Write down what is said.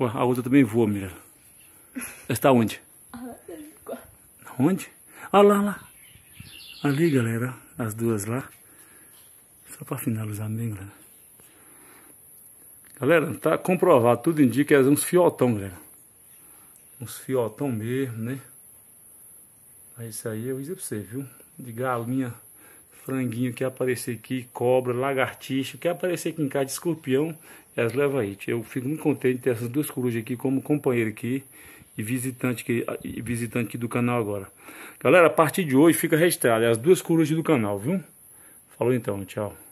Ué, a outra também voa, mulher. está onde? Onde? Ah, lá, lá. Ali, galera, as duas lá. Só para finalizar bem, galera. Galera, tá comprovado, tudo indica que é uns fiotão, galera. Uns fiotão mesmo, né? Mas isso aí eu ia pra você, viu? De galinha franguinho, quer aparecer aqui, cobra, lagartixa, quer aparecer aqui em casa, escorpião, elas levam aí. Eu fico muito contente de ter essas duas corujas aqui como companheiro aqui e visitante, aqui, visitante aqui do canal agora. Galera, a partir de hoje fica registrado, é as duas corujas do canal, viu? Falou então, tchau.